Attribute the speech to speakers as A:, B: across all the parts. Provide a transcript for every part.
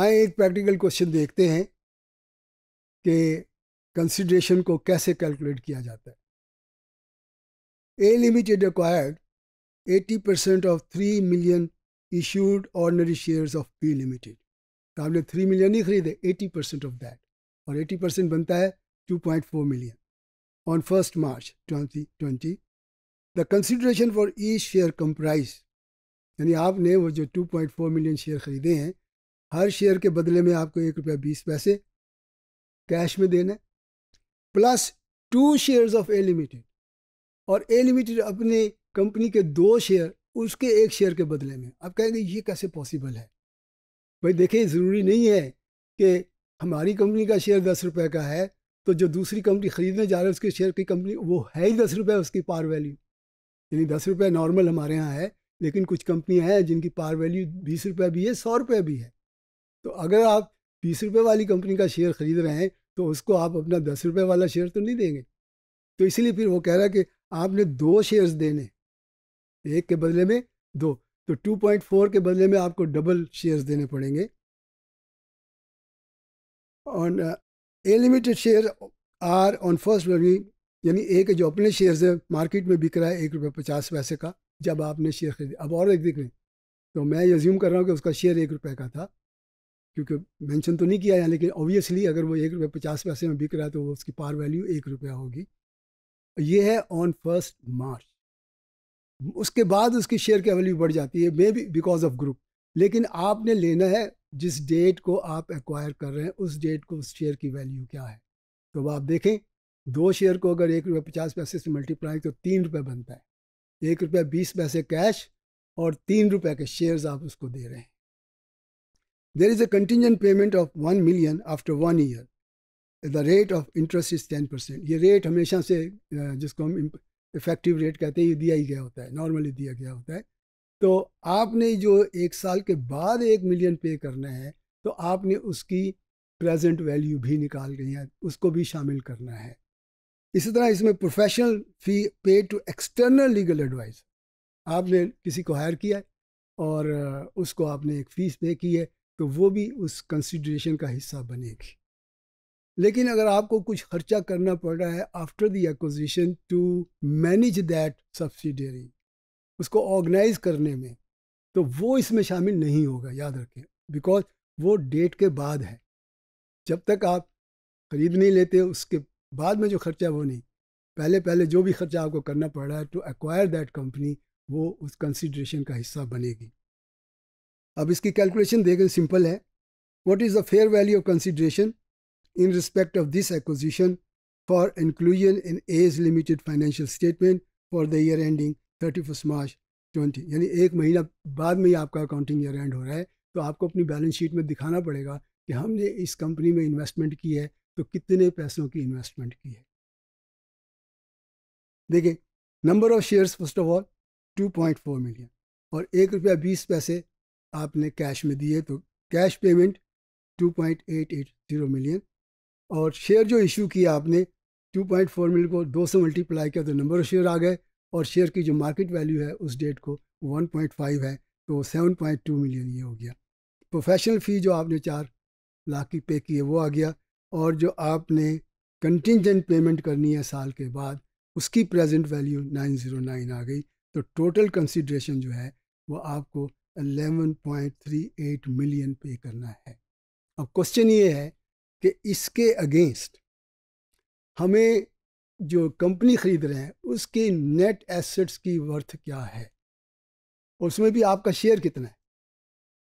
A: आए एक practical question देखते हैं कि कंसिड्रेशन को कैसे कैलकुलेट किया जाता है A limit is required 80 percent of three million issued ordinary shares of B limited तो आपने थ्री मिलियन ही खरीदे 80 परसेंट ऑफ दैट और 80 परसेंट बनता है 2.4 million on first March 2020 the consideration for E share comprise यानी आपने वो जो 2.4 मिलियन शेयर खरीदे हैं हर शेयर के बदले में आपको एक रुपया बीस पैसे कैश में देना plus two shares of A limited और ए लिमिटेड अपने कंपनी के दो शेयर उसके एक शेयर के बदले में आप कहेंगे ये कैसे पॉसिबल है भाई देखिए ज़रूरी नहीं है कि हमारी कंपनी का शेयर दस रुपये का है तो जो दूसरी कंपनी ख़रीदने जा रहे है उसके शेयर की कंपनी वो है ही दस रुपये उसकी पार वैल्यू यानी दस रुपये नॉर्मल हमारे यहाँ है लेकिन कुछ कंपनियाँ हैं जिनकी पार वैल्यू बीस रुपये भी है सौ रुपये भी है तो अगर आप तीस रुपये वाली कंपनी का शेयर ख़रीद रहे हैं तो उसको आप अपना दस रुपये वाला शेयर तो नहीं देंगे तो इसीलिए फिर वो कह रहा है कि आपने दो शेयर्स देने एक के बदले में दो तो 2.4 के बदले में आपको डबल शेयर्स देने पड़ेंगे on A share are on first value यानी एक जो अपने शेयर्स है मार्केट में बिक रहा है एक रुपये पचास पैसे का जब आपने शेयर खरीदे अब और एक दिख रहे तो मैं यज्यूम कर रहा हूँ कि उसका शेयर एक रुपये का था क्योंकि मेंशन तो नहीं किया है लेकिन ऑब्वियसली अगर वो एक रुपये पचास पैसे में बिक रहा है तो उसकी पार वैल्यू एक रुपया होगी ये है ऑन फर्स्ट मार्च उसके बाद उसकी शेयर की वैल्यू बढ़ जाती है may be because of group लेकिन आपने लेना है जिस डेट को आप एक्वायर कर रहे हैं उस डेट को उस शेयर की वैल्यू क्या है तो आप देखें दो शेयर को अगर एक रुपये पचास पैसे से मल्टीप्लाई तो तीन रुपये बनता है एक रुपये बीस पैसे कैश और तीन रुपये के शेयर्स आप उसको दे रहे हैं There is a contingent payment of 1 million after one year. The rate of interest is 10 percent ये रेट हमेशा से जिसको हम इफेक्टिव रेट कहते हैं ये दिया ही गया होता है नॉर्मली दिया गया होता है तो आपने जो एक साल के बाद एक मिलियन पे करना है तो आपने उसकी प्रेजेंट वैल्यू भी निकाल गई है उसको भी शामिल करना है इसी तरह इसमें प्रोफेशनल फी पे टू एक्सटर्नल लीगल एडवाइस आपने किसी को हायर किया है और उसको आपने एक फ़ीस पे की है तो वो भी उस कंसिड्रेशन का हिस्सा बनेगी लेकिन अगर आपको कुछ खर्चा करना पड़ रहा है after the acquisition to manage that subsidiary उसको ऑर्गेनाइज करने में तो वो इसमें शामिल नहीं होगा याद रखें बिकॉज वो डेट के बाद है जब तक आप खरीद नहीं लेते उसके बाद में जो खर्चा है वो नहीं पहले पहले जो भी खर्चा आपको करना पड़ रहा है टू एक्वायर दैट कंपनी वो उस कंसिड्रेशन का हिस्सा बनेगी अब इसकी कैलकुलेशन देखें सिंपल है what is the fair value of consideration in respect of this acquisition for inclusion in A's limited financial statement for the year ending thirty first March twenty यानी एक महीना बाद में ही आपका अकाउंटिंग ईयर एंड हो रहा है तो आपको अपनी बैलेंस शीट में दिखाना पड़ेगा कि हमने इस कंपनी में इन्वेस्टमेंट की है तो कितने पैसों की इन्वेस्टमेंट की है देखिए number of shares first of all 2.4 million और एक रुपया बीस पैसे आपने कैश में दिए तो कैश पेमेंट 2.880 मिलियन और शेयर जो इशू किया आपने 2.4 मिलियन को दो से मल्टीप्लाई किया तो नंबर ऑफ शेयर आ गए और शेयर की जो मार्केट वैल्यू है उस डेट को 1.5 है तो 7.2 मिलियन ये हो गया प्रोफेशनल फ़ी जो आपने चार लाख की पे की है वो आ गया और जो आपने कंटिजेंट पेमेंट करनी है साल के बाद उसकी प्रेजेंट वैल्यू 909 आ गई तो टोटल कंसिड्रेशन जो है वो आपको 11.38 मिलियन पे करना है अब क्वेश्चन ये है कि इसके अगेंस्ट हमें जो कंपनी ख़रीद रहे हैं उसके नेट एसेट्स की वर्थ क्या है और उसमें भी आपका शेयर कितना है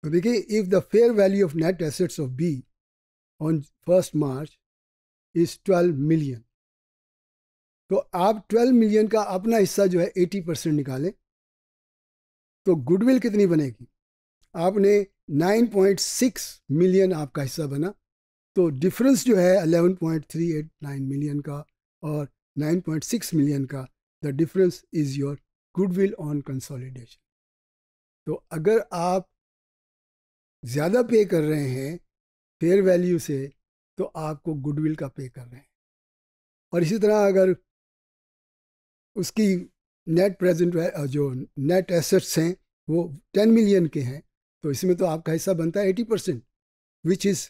A: तो देखिए if the fair value of net assets of B on first March is twelve million तो आप ट्वेल्व मिलियन का अपना हिस्सा जो है एटी परसेंट निकालें तो गुडविल कितनी बनेगी आपने 9.6 मिलियन आपका हिस्सा बना तो डिफरेंस जो है 11.389 मिलियन का और 9.6 मिलियन का the difference is your goodwill on consolidation तो अगर आप ज़्यादा पे कर रहे हैं फेयर वैल्यू से तो आपको गुडविल का पे कर रहे हैं और इसी तरह अगर उसकी नेट प्रेजेंट जो नेट एसेट्स हैं वो टेन मिलियन के हैं तो इसमें तो आपका हिस्सा बनता है eighty percent which is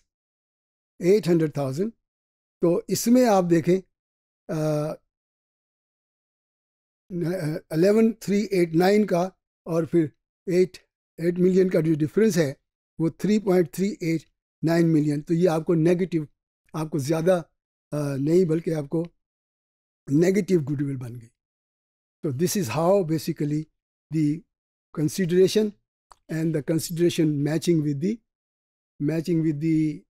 A: eight hundred thousand तो इसमें आप देखें अलेवन थ्री एट नाइन का और फिर एट एट मिलियन का जो डिफरेंस है वो three point three eight nine million तो ये आपको नेगेटिव आपको ज़्यादा नहीं बल्कि आपको नेगेटिव गुडविल बन गई So this is how basically the consideration and the consideration matching with the matching with the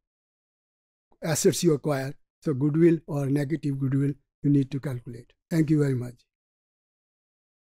A: assets you acquire. So goodwill or negative goodwill you need to calculate. Thank you very much.